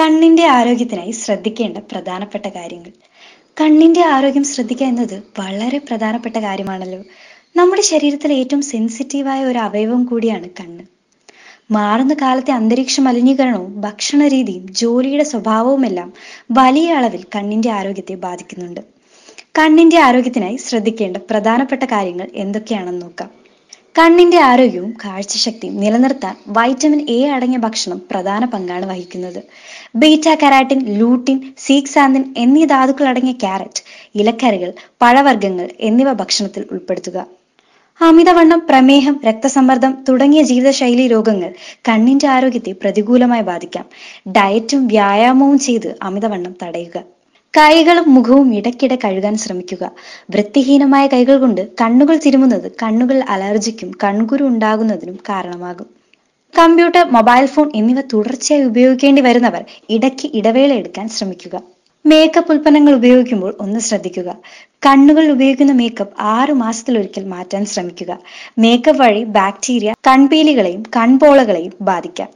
കണ്ണിന്റെ ആരോഗ്യത്തിനായി ശ്രദ്ധിക്കേണ്ട പ്രധാനപ്പെട്ട കാര്യങ്ങൾ കണ്ണിന്റെ ആരോഗ്യം ശ്രദ്ധിക്കുക എന്നത് വളരെ പ്രധാനപ്പെട്ട കാര്യമാണല്ലോ നമ്മുടെ ശരീരത്തിലെ ഏറ്റവും സെൻസിറ്റീവായ ഒരു അവയവം കൂടിയാണ് കണ്ണ് മാറുന്ന കാലത്തെ അന്തരീക്ഷ മലിനീകരണവും ഭക്ഷണ രീതിയും ജോലിയുടെ എല്ലാം വലിയ അളവിൽ കണ്ണിന്റെ ആരോഗ്യത്തെ ബാധിക്കുന്നുണ്ട് കണ്ണിന്റെ ആരോഗ്യത്തിനായി ശ്രദ്ധിക്കേണ്ട പ്രധാനപ്പെട്ട കാര്യങ്ങൾ എന്തൊക്കെയാണെന്ന് നോക്കാം കണ്ണിന്റെ ആരോഗ്യവും കാഴ്ചശക്തിയും നിലനിർത്താൻ വൈറ്റമിൻ എ അടങ്ങിയ ഭക്ഷണം പ്രധാന പങ്കാണ് വഹിക്കുന്നത് ബീറ്റ കരാട്ടിൻ ലൂട്ടിൻ സീക്സാന്തിൻ എന്നീ ധാതുക്കൾ അടങ്ങിയ ക്യാരറ്റ് ഇലക്കറികൾ പഴവർഗ്ഗങ്ങൾ എന്നിവ ഭക്ഷണത്തിൽ ഉൾപ്പെടുത്തുക അമിതവണ്ണം പ്രമേഹം രക്തസമ്മർദ്ദം തുടങ്ങിയ ജീവിതശൈലി രോഗങ്ങൾ കണ്ണിന്റെ ആരോഗ്യത്തെ പ്രതികൂലമായി ബാധിക്കാം ഡയറ്റും വ്യായാമവും ചെയ്ത് അമിതവണ്ണം തടയുക കൈകളും മുഖവും ഇടയ്ക്കിടെ കഴുകാൻ ശ്രമിക്കുക വൃത്തിഹീനമായ കൈകൾ കൊണ്ട് കണ്ണുകൾ തിരുമുന്നത് കണ്ണുകൾ അലർജിക്കും കൺകുരു ഉണ്ടാകുന്നതിനും കാരണമാകും കമ്പ്യൂട്ടർ മൊബൈൽ ഫോൺ എന്നിവ തുടർച്ചയായി ഉപയോഗിക്കേണ്ടി വരുന്നവർ ഇടയ്ക്ക് ഇടവേള എടുക്കാൻ ശ്രമിക്കുക മേക്കപ്പ് ഉൽപ്പന്നങ്ങൾ ഉപയോഗിക്കുമ്പോൾ ഒന്ന് ശ്രദ്ധിക്കുക കണ്ണുകൾ ഉപയോഗിക്കുന്ന മേക്കപ്പ് ആറു മാസത്തിലൊരിക്കൽ മാറ്റാൻ ശ്രമിക്കുക മേക്കപ്പ് വഴി ബാക്ടീരിയ കൺപീലികളെയും കൺപോളകളെയും ബാധിക്കാം